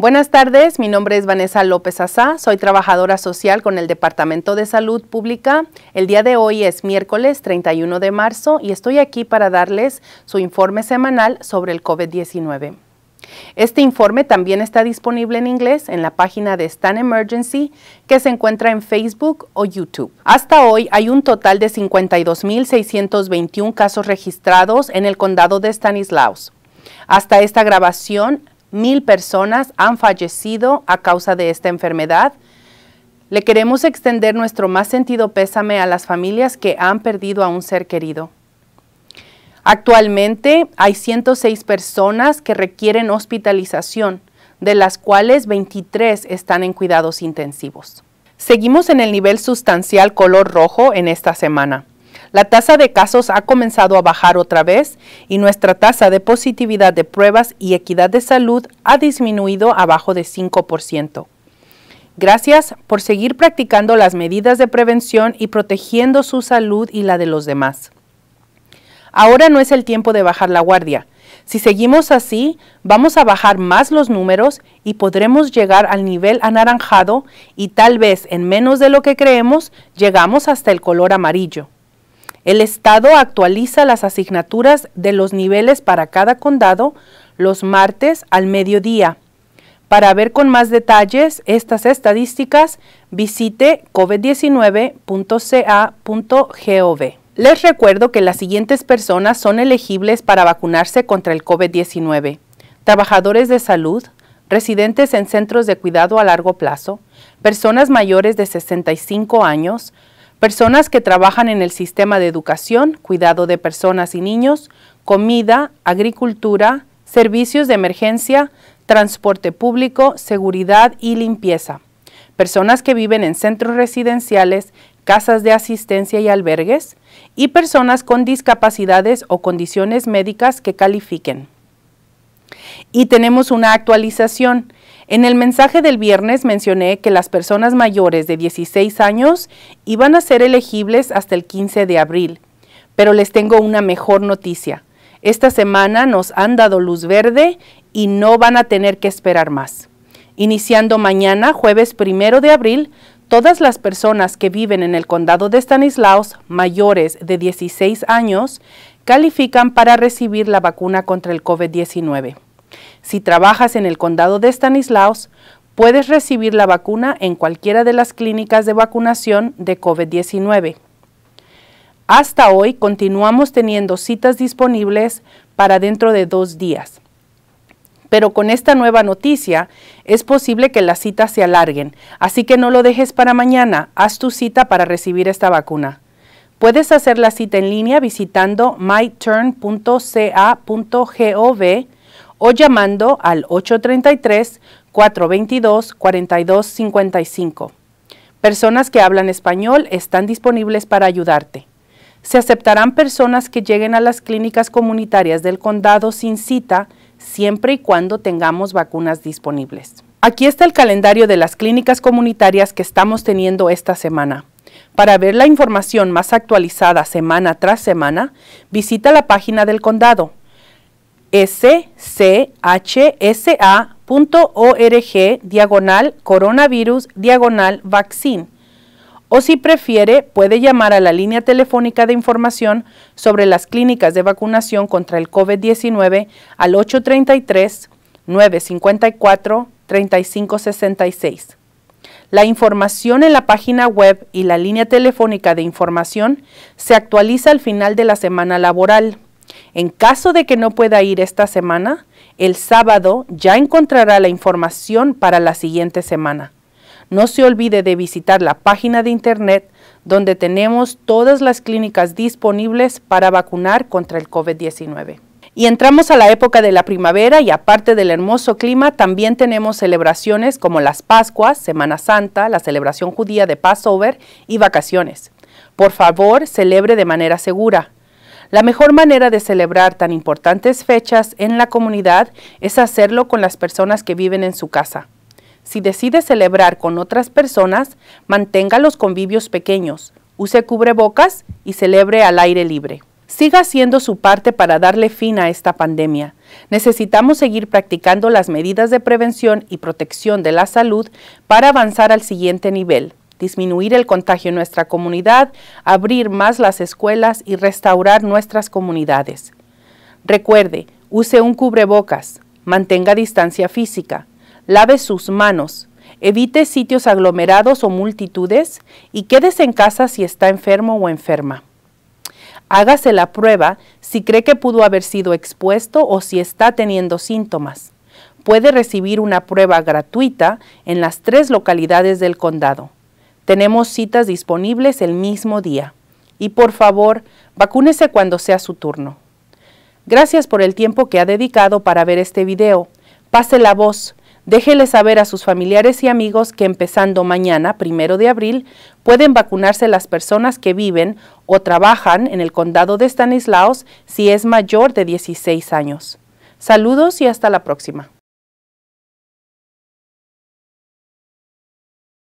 Buenas tardes, mi nombre es Vanessa López Azá, soy trabajadora social con el Departamento de Salud Pública. El día de hoy es miércoles 31 de marzo y estoy aquí para darles su informe semanal sobre el COVID-19. Este informe también está disponible en inglés en la página de Stan Emergency que se encuentra en Facebook o YouTube. Hasta hoy hay un total de 52.621 casos registrados en el condado de Stanislaus. Hasta esta grabación mil personas han fallecido a causa de esta enfermedad. Le queremos extender nuestro más sentido pésame a las familias que han perdido a un ser querido. Actualmente hay 106 personas que requieren hospitalización, de las cuales 23 están en cuidados intensivos. Seguimos en el nivel sustancial color rojo en esta semana. La tasa de casos ha comenzado a bajar otra vez y nuestra tasa de positividad de pruebas y equidad de salud ha disminuido abajo de 5%. Gracias por seguir practicando las medidas de prevención y protegiendo su salud y la de los demás. Ahora no es el tiempo de bajar la guardia. Si seguimos así, vamos a bajar más los números y podremos llegar al nivel anaranjado y tal vez en menos de lo que creemos, llegamos hasta el color amarillo. El Estado actualiza las asignaturas de los niveles para cada condado los martes al mediodía. Para ver con más detalles estas estadísticas, visite covid19.ca.gov. Les recuerdo que las siguientes personas son elegibles para vacunarse contra el COVID-19. Trabajadores de salud, residentes en centros de cuidado a largo plazo, personas mayores de 65 años, personas que trabajan en el sistema de educación, cuidado de personas y niños, comida, agricultura, servicios de emergencia, transporte público, seguridad y limpieza. Personas que viven en centros residenciales, casas de asistencia y albergues, y personas con discapacidades o condiciones médicas que califiquen. Y tenemos una actualización. En el mensaje del viernes mencioné que las personas mayores de 16 años iban a ser elegibles hasta el 15 de abril, pero les tengo una mejor noticia. Esta semana nos han dado luz verde y no van a tener que esperar más. Iniciando mañana, jueves primero de abril, todas las personas que viven en el condado de Stanislaus mayores de 16 años califican para recibir la vacuna contra el COVID-19. Si trabajas en el condado de Stanislaus, puedes recibir la vacuna en cualquiera de las clínicas de vacunación de COVID-19. Hasta hoy continuamos teniendo citas disponibles para dentro de dos días. Pero con esta nueva noticia es posible que las citas se alarguen, así que no lo dejes para mañana, haz tu cita para recibir esta vacuna. Puedes hacer la cita en línea visitando myturn.ca.gov o llamando al 833-422-4255. Personas que hablan español están disponibles para ayudarte. Se aceptarán personas que lleguen a las clínicas comunitarias del condado sin cita, siempre y cuando tengamos vacunas disponibles. Aquí está el calendario de las clínicas comunitarias que estamos teniendo esta semana. Para ver la información más actualizada semana tras semana, visita la página del condado e schsa.org diagonal coronavirus diagonal vaccine. O si prefiere, puede llamar a la línea telefónica de información sobre las clínicas de vacunación contra el COVID-19 al 833-954-3566. La información en la página web y la línea telefónica de información se actualiza al final de la semana laboral. En caso de que no pueda ir esta semana, el sábado ya encontrará la información para la siguiente semana. No se olvide de visitar la página de internet donde tenemos todas las clínicas disponibles para vacunar contra el COVID-19. Y entramos a la época de la primavera y aparte del hermoso clima, también tenemos celebraciones como las Pascuas, Semana Santa, la celebración judía de Passover y vacaciones. Por favor, celebre de manera segura. La mejor manera de celebrar tan importantes fechas en la comunidad es hacerlo con las personas que viven en su casa. Si decide celebrar con otras personas, mantenga los convivios pequeños, use cubrebocas y celebre al aire libre. Siga haciendo su parte para darle fin a esta pandemia. Necesitamos seguir practicando las medidas de prevención y protección de la salud para avanzar al siguiente nivel disminuir el contagio en nuestra comunidad, abrir más las escuelas y restaurar nuestras comunidades. Recuerde, use un cubrebocas, mantenga distancia física, lave sus manos, evite sitios aglomerados o multitudes y quédese en casa si está enfermo o enferma. Hágase la prueba si cree que pudo haber sido expuesto o si está teniendo síntomas. Puede recibir una prueba gratuita en las tres localidades del condado. Tenemos citas disponibles el mismo día. Y por favor, vacúnese cuando sea su turno. Gracias por el tiempo que ha dedicado para ver este video. Pase la voz. Déjele saber a sus familiares y amigos que empezando mañana, primero de abril, pueden vacunarse las personas que viven o trabajan en el condado de Stanislaus si es mayor de 16 años. Saludos y hasta la próxima.